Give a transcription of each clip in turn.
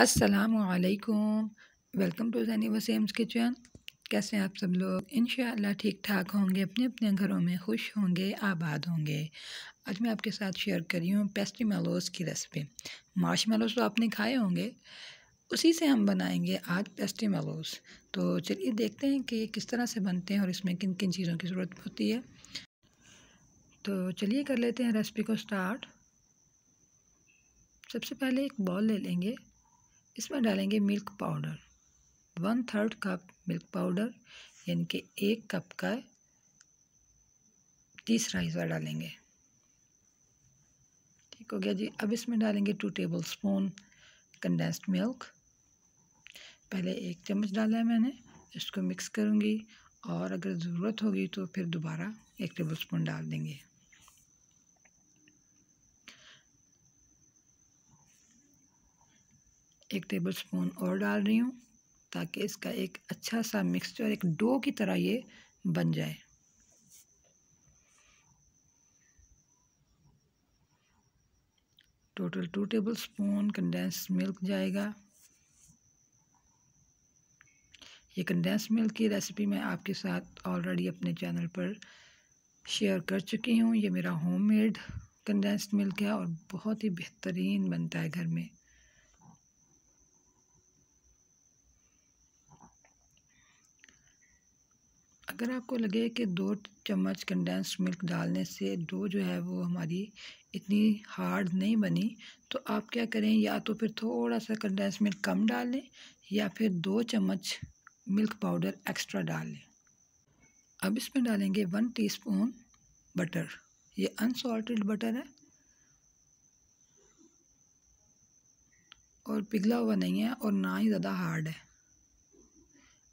असलकुम welcome to Zaini Waseem's kitchen कैसे हैं आप सब लोग इन ठीक ठाक होंगे अपने अपने घरों में खुश होंगे आबाद होंगे आज मैं आपके साथ शेयर कर रही हूँ पेस्ट्री मेलोस की रेसिपी माश मेलोस तो आपने खाए होंगे उसी से हम बनाएंगे आज पेस्ट्री मेलोस तो चलिए देखते हैं कि किस तरह से बनते हैं और इसमें किन किन चीज़ों की ज़रूरत होती है तो चलिए कर लेते हैं रेसिपी को स्टार्ट सबसे पहले एक बॉल ले लेंगे इसमें डालेंगे milk powder one third cup milk powder यानी कि एक कप का तीसरा हिस्सा डालेंगे ठीक हो गया जी अब इसमें डालेंगे two tablespoon condensed milk पहले एक चम्मच डाला है मैंने इसको मिक्स करूँगी और अगर ज़रूरत होगी तो फिर दोबारा एक टेबल स्पून डाल देंगे एक टेबल स्पून और डाल रही हूँ ताकि इसका एक अच्छा सा मिक्सचर एक डो की तरह ये बन जाए total two tablespoon condense milk जाएगा ये कंडेंस मिल्क की रेसिपी मैं आपके साथ ऑलरेडी अपने चैनल पर शेयर कर चुकी हूँ ये मेरा होममेड कंडेंस्ड मिल्क है और बहुत ही बेहतरीन बनता है घर में अगर आपको लगे कि दो चम्मच कंडेंस्ड मिल्क डालने से डो जो है वो हमारी इतनी हार्ड नहीं बनी तो आप क्या करें या तो फिर थोड़ा सा कंडेंस मिल्क कम डाल लें या फिर दो चम्मच मिल्क पाउडर एक्स्ट्रा डाल लें अब इसमें डालेंगे वन टीस्पून बटर ये अनसॉल्टेड बटर है और पिघला हुआ नहीं है और ना ही ज़्यादा हार्ड है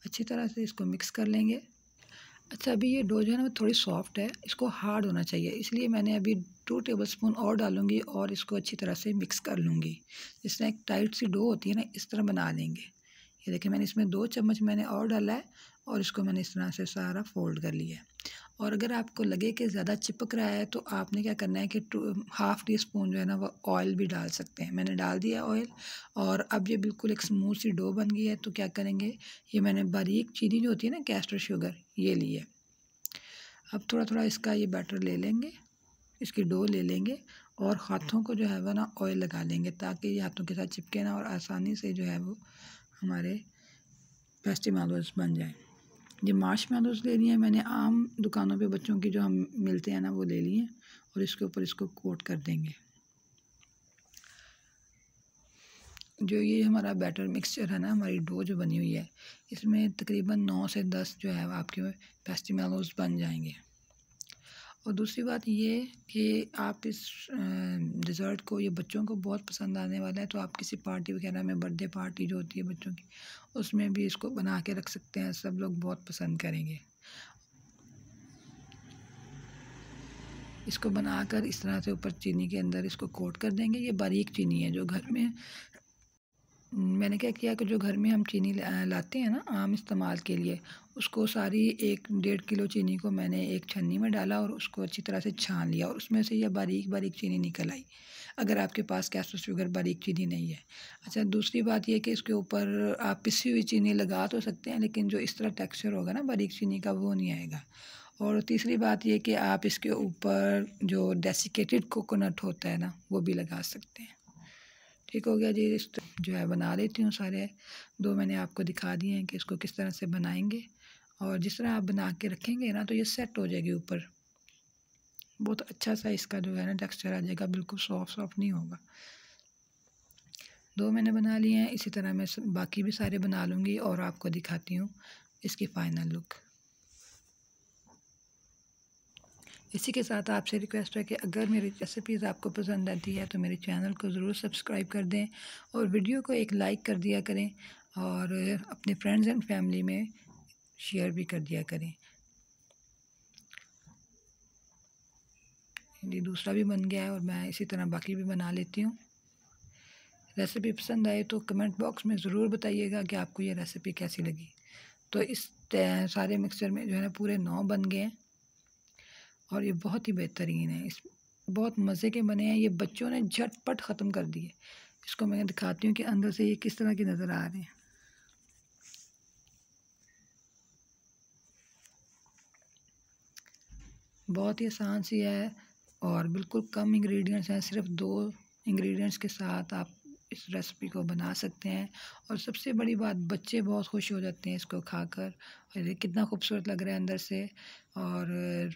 अच्छी तरह से इसको मिक्स कर लेंगे अच्छा अभी ये डो जो है ना थोड़ी सॉफ्ट है इसको हार्ड होना चाहिए इसलिए मैंने अभी टू टेबल स्पून और डालूंगी और इसको अच्छी तरह से मिक्स कर लूँगी जिस तरह एक टाइट सी डो होती है ना इस तरह बना लेंगे ये देखिए मैंने इसमें दो चम्मच मैंने और डाला है और इसको मैंने इस तरह से सारा फोल्ड कर लिया है और अगर आपको लगे कि ज़्यादा चिपक रहा है तो आपने क्या करना है कि टू हाफ़ टी स्पून जो है ना वो ऑयल भी डाल सकते हैं मैंने डाल दिया ऑयल और अब ये बिल्कुल एक स्मूथ सी डो बन गई है तो क्या करेंगे ये मैंने बारीक चीनी जो होती है ना कैस्टर शुगर ये ली है अब थोड़ा थोड़ा इसका ये बैटर ले लेंगे इसकी डो ले लेंगे और हाथों को जो है वह ना ऑयल लगा लेंगे ताकि ये हाथों के साथ चिपके ना और आसानी से जो है वो हमारे पेस्टी बन जाए ये माश मैलोज ले लिए मैंने आम दुकानों पे बच्चों की जो हम मिलते हैं ना वो ले लिए और इसके ऊपर इसको कोट कर देंगे जो ये हमारा बैटर मिक्सचर है ना हमारी डो जो बनी हुई है इसमें तकरीबन नौ से दस जो है आपके पेस्टिमेलोज बन जाएंगे और दूसरी बात ये कि आप इस डिज़र्ट को ये बच्चों को बहुत पसंद आने वाला है तो आप किसी पार्टी वगैरह में बर्थडे पार्टी जो होती है बच्चों की उसमें भी इसको बना के रख सकते हैं सब लोग बहुत पसंद करेंगे इसको बनाकर इस तरह से ऊपर चीनी के अंदर इसको कोट कर देंगे ये बारीक चीनी है जो घर में मैंने क्या किया कि जो घर में हम चीनी लाते हैं ना आम इस्तेमाल के लिए उसको सारी एक डेढ़ किलो चीनी को मैंने एक छन्नी में डाला और उसको अच्छी तरह से छान लिया और उसमें से यह बारीक बारीक चीनी निकल आई अगर आपके पास कैस्टर शुगर बारीक चीनी नहीं है अच्छा दूसरी बात यह कि इसके ऊपर आप पिसी हुई चीनी लगा तो सकते हैं लेकिन जो इस तरह टेक्स्चर होगा ना बारीक चीनी का वो नहीं आएगा और तीसरी बात यह कि आप इसके ऊपर जो डेसिकेटेड कोकोनट होता है ना वो भी लगा सकते हैं ठीक हो गया जी इस तो जो है बना लेती हूँ सारे दो मैंने आपको दिखा दिए हैं कि इसको किस तरह से बनाएंगे और जिस तरह आप बना के रखेंगे ना तो ये सेट हो जाएगी ऊपर बहुत अच्छा सा इसका जो है ना टेक्स्चर आ जाएगा बिल्कुल सॉफ्ट सॉफ्ट नहीं होगा दो मैंने बना लिए हैं इसी तरह मैं बाकी भी सारे बना लूँगी और आपको दिखाती हूँ इसकी फ़ाइनल लुक इसी के साथ आपसे रिक्वेस्ट है कि अगर मेरी रेसिपीज़ आपको पसंद आती है तो मेरे चैनल को ज़रूर सब्सक्राइब कर दें और वीडियो को एक लाइक कर दिया करें और अपने फ्रेंड्स एंड फैमिली में शेयर भी कर दिया करें ये दूसरा भी बन गया है और मैं इसी तरह बाकी भी बना लेती हूँ रेसिपी पसंद आए तो कमेंट बॉक्स में ज़रूर बताइएगा कि आपको ये रेसिपी कैसी लगी तो इस सारे मिक्सचर में जो है ना पूरे नौ बन गए हैं और ये बहुत ही बेहतरीन है इस बहुत मज़े के बने हैं ये बच्चों ने झटपट ख़त्म कर दिए इसको मैं दिखाती हूँ कि अंदर से ये किस तरह के नज़र आ रहे हैं बहुत ही आसान सी है और बिल्कुल कम इंग्रेडिएंट्स हैं सिर्फ दो इंग्रेडिएंट्स के साथ आप इस रेसिपी को बना सकते हैं और सबसे बड़ी बात बच्चे बहुत खुश हो जाते हैं इसको खाकर और कितना खूबसूरत लग रहा है अंदर से और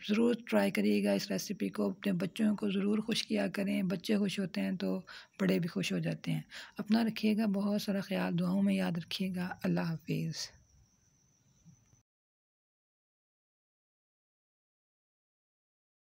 ज़रूर ट्राई करिएगा इस रेसिपी को अपने बच्चों को ज़रूर खुश किया करें बच्चे खुश होते हैं तो बड़े भी खुश हो जाते हैं अपना रखिएगा बहुत सारा ख्याल दुआओं में याद रखिएगा अल्लाह हाफिज़